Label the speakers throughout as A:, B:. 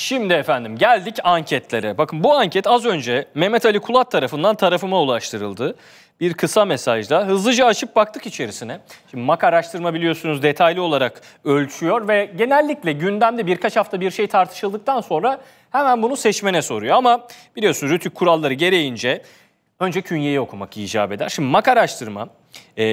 A: Şimdi efendim geldik anketlere. Bakın bu anket az önce Mehmet Ali Kulat tarafından tarafıma ulaştırıldı. Bir kısa mesajla hızlıca açıp baktık içerisine. Şimdi MAK araştırma biliyorsunuz detaylı olarak ölçüyor ve genellikle gündemde birkaç hafta bir şey tartışıldıktan sonra hemen bunu seçmene soruyor. Ama biliyorsunuz rütük kuralları gereğince önce künyeyi okumak icap eder. Şimdi MAK araştırma e,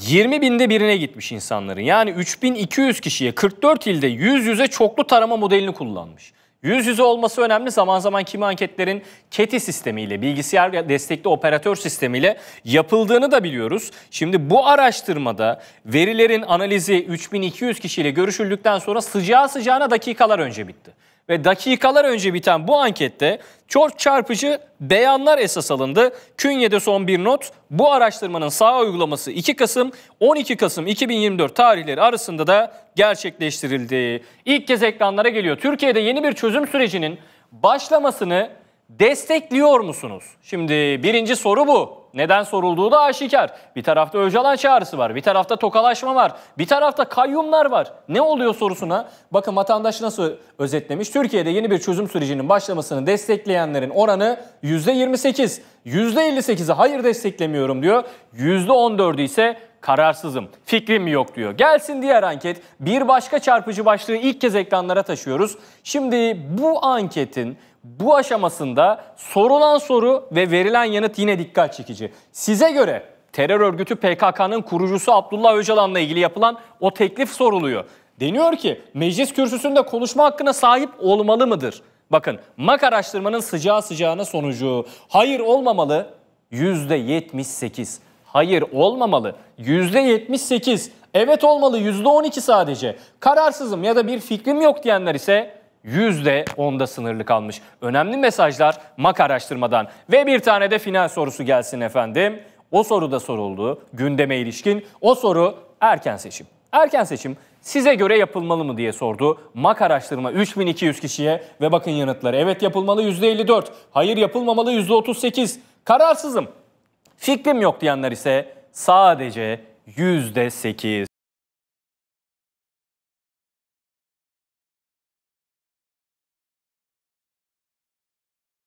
A: 20 binde birine gitmiş insanların. Yani 3200 kişiye 44 ilde yüz yüze çoklu tarama modelini kullanmış. Yüz yüze olması önemli. Zaman zaman kimi anketlerin KETI sistemiyle, bilgisayar destekli operatör sistemiyle yapıldığını da biliyoruz. Şimdi bu araştırmada verilerin analizi 3200 kişiyle görüşüldükten sonra sıcağı sıcağına dakikalar önce bitti ve dakikalar önce biten bu ankette çok çarpıcı beyanlar esas alındı. Künye'de son bir not. Bu araştırmanın sağ uygulaması 2 Kasım 12 Kasım 2024 tarihleri arasında da gerçekleştirildi. İlk kez ekranlara geliyor. Türkiye'de yeni bir çözüm sürecinin başlamasını destekliyor musunuz? Şimdi birinci soru bu. Neden sorulduğu da aşikar. Bir tarafta Öcalan çağrısı var, bir tarafta tokalaşma var, bir tarafta kayyumlar var. Ne oluyor sorusuna bakın vatandaş nasıl özetlemiş. Türkiye'de yeni bir çözüm sürecinin başlamasını destekleyenlerin oranı %28. %58'i hayır desteklemiyorum diyor. %14'ü ise kararsızım, fikrim yok diyor. Gelsin diğer anket. Bir başka çarpıcı başlığı ilk kez ekranlara taşıyoruz. Şimdi bu anketin bu aşamasında sorulan soru ve verilen yanıt yine dikkat çekici. Size göre terör örgütü PKK'nın kurucusu Abdullah Öcalan'la ilgili yapılan o teklif soruluyor. Deniyor ki meclis kürsüsünde konuşma hakkına sahip olmalı mıdır? Bakın MAK araştırmanın sıcağı sıcağına sonucu hayır olmamalı %78. Hayır olmamalı %78. Evet olmalı %12 sadece. Kararsızım ya da bir fikrim yok diyenler ise %10'da sınırlı kalmış. Önemli mesajlar MAK araştırmadan. Ve bir tane de final sorusu gelsin efendim. O soru da soruldu gündeme ilişkin. O soru erken seçim. Erken seçim size göre yapılmalı mı diye sordu. MAK araştırma 3200 kişiye ve bakın yanıtları. Evet yapılmalı %54, hayır yapılmamalı %38, kararsızım, fikrim yok diyenler ise sadece %8.